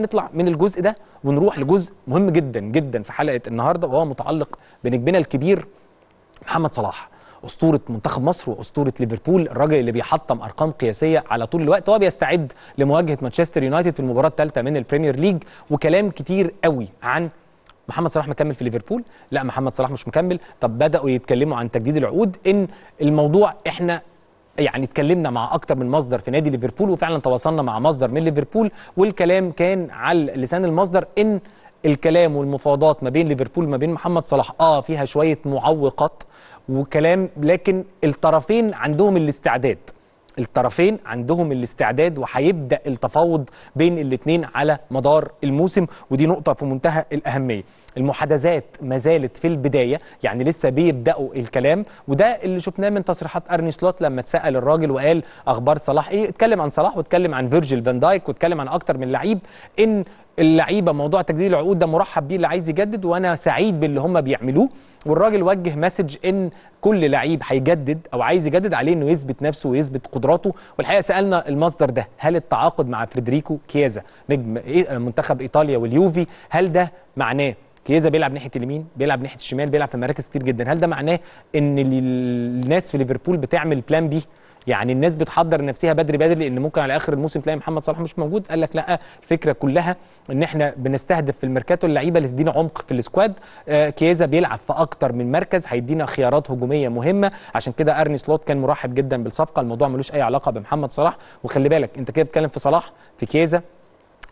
نطلع من الجزء ده ونروح لجزء مهم جدا جدا في حلقه النهارده وهو متعلق بنجمنا الكبير محمد صلاح اسطوره منتخب مصر واسطوره ليفربول الراجل اللي بيحطم ارقام قياسيه على طول الوقت وهو بيستعد لمواجهه مانشستر يونايتد في المباراه الثالثه من البريمير ليج وكلام كتير قوي عن محمد صلاح مكمل في ليفربول لا محمد صلاح مش مكمل طب بداوا يتكلموا عن تجديد العقود ان الموضوع احنا يعني اتكلمنا مع اكتر من مصدر في نادي ليفربول وفعلا تواصلنا مع مصدر من ليفربول والكلام كان على لسان المصدر ان الكلام والمفاوضات ما بين ليفربول ما بين محمد صلاح اه فيها شويه معوقات وكلام لكن الطرفين عندهم الاستعداد الطرفين عندهم الاستعداد وهيبدا التفاوض بين الاثنين على مدار الموسم ودي نقطه في منتهى الاهميه المحادثات ما زالت في البدايه يعني لسه بيبداوا الكلام وده اللي شفناه من تصريحات ارني سلوت لما اتسال الراجل وقال اخبار صلاح ايه اتكلم عن صلاح واتكلم عن فيرجيل فان دايك واتكلم عن اكتر من لعيب ان اللعيبه موضوع تجديد العقود ده مرحب بيه اللي عايز يجدد وانا سعيد باللي هم بيعملوه والراجل وجه مسج ان كل لعيب هيجدد او عايز يجدد عليه انه يثبت نفسه ويثبت قدراته والحقيقه سالنا المصدر ده هل التعاقد مع فريدريكو كيازا نجم منتخب ايطاليا واليوفي هل ده معناه كيازا بيلعب ناحيه اليمين بيلعب ناحيه الشمال بيلعب في مراكز كتير جدا هل ده معناه ان الناس في ليفربول بتعمل بلان بي يعني الناس بتحضر نفسها بدري بدري لان ممكن على اخر الموسم تلاقي محمد صلاح مش موجود قال لك لا الفكره كلها ان احنا بنستهدف في الميركاتو اللعيبه اللي تدينا عمق في السكواد آه، كيزا بيلعب في اكتر من مركز هيدينا خيارات هجوميه مهمه عشان كده ارني سلوت كان مرحب جدا بالصفقه الموضوع ملوش اي علاقه بمحمد صلاح وخلي بالك انت كده بتتكلم في صلاح في كيزا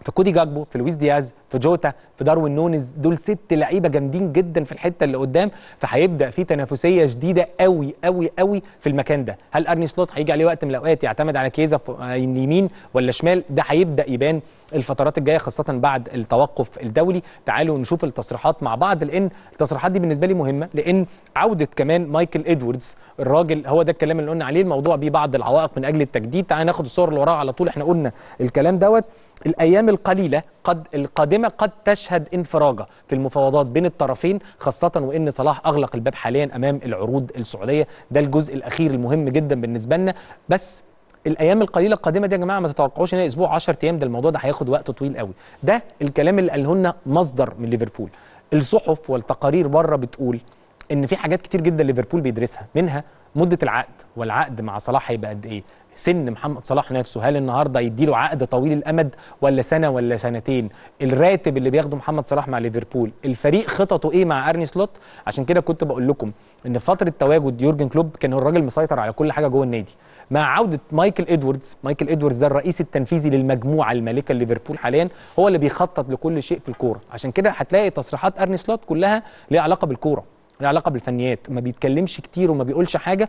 في كودي جاكبو في لويس دياز في جوتا في داروين نونز دول ست لعيبه جامدين جدا في الحته اللي قدام فهيبدا في تنافسيه شديده قوي قوي قوي في المكان ده هل ارني سلوت هيجي عليه وقت من الاوقات يعتمد على كيزا آه، يمين ولا شمال ده هيبدا يبان الفترات الجايه خاصه بعد التوقف الدولي تعالوا نشوف التصريحات مع بعض لان التصريحات دي بالنسبه لي مهمه لان عوده كمان مايكل ادواردز الراجل هو ده الكلام اللي قلنا عليه الموضوع بيه بعض العوائق من اجل التجديد تعالوا ناخد الصور اللي وراها على طول احنا قلنا الكلام دوت الايام القليله قد القادمه مؤلمة قد تشهد انفراجة في المفاوضات بين الطرفين خاصة وإن صلاح أغلق الباب حاليا أمام العروض السعودية ده الجزء الأخير المهم جدا بالنسبة لنا بس الايام القليله القادمه دي يا جماعه ما تتوقعوش ان اسبوع 10 ايام ده الموضوع ده هياخد وقت طويل قوي ده الكلام اللي قاله لنا مصدر من ليفربول الصحف والتقارير بره بتقول ان في حاجات كتير جدا ليفربول بيدرسها منها مده العقد والعقد مع صلاح هيبقى قد ايه سن محمد صلاح نفسه هل النهارده يديله عقد طويل الامد ولا سنه ولا سنتين الراتب اللي بياخده محمد صلاح مع ليفربول الفريق خططه ايه مع ارني سلوت عشان كده كنت بقول لكم ان فتره تواجد يورجن كلوب كان الراجل مسيطر على كل حاجه جوه النادي مع عوده مايكل ادواردز مايكل ادواردز ده الرئيس التنفيذي للمجموعه المالكه ليفربول حاليا هو اللي بيخطط لكل شيء في الكوره عشان كده هتلاقي تصريحات ارني سلوت كلها ليها علاقه بالكوره ليها علاقه بالفنيات ما بيتكلمش كتير وما بيقولش حاجه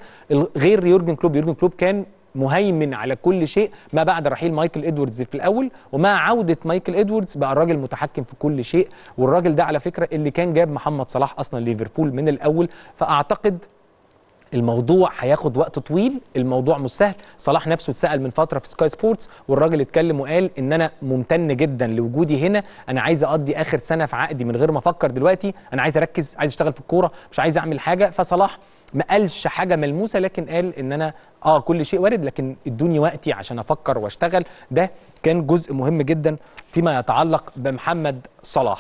غير يورجن كلوب يورجن كلوب كان مهيمن على كل شيء ما بعد رحيل مايكل ادواردز في الاول ومع عوده مايكل ادواردز بقى الراجل متحكم في كل شيء والراجل ده على فكره اللي كان جاب محمد صلاح اصلا ليفربول من الاول فاعتقد الموضوع هياخد وقت طويل الموضوع مش سهل صلاح نفسه اتسال من فتره في سكاي سبورتس والراجل اتكلم وقال ان انا ممتن جدا لوجودي هنا انا عايز اقضي اخر سنه في عقدي من غير ما افكر دلوقتي انا عايز اركز عايز اشتغل في الكوره مش عايز اعمل حاجه فصلاح ما قالش حاجه ملموسه لكن قال ان انا اه كل شيء وارد لكن ادوني وقتي عشان افكر واشتغل ده كان جزء مهم جدا فيما يتعلق بمحمد صلاح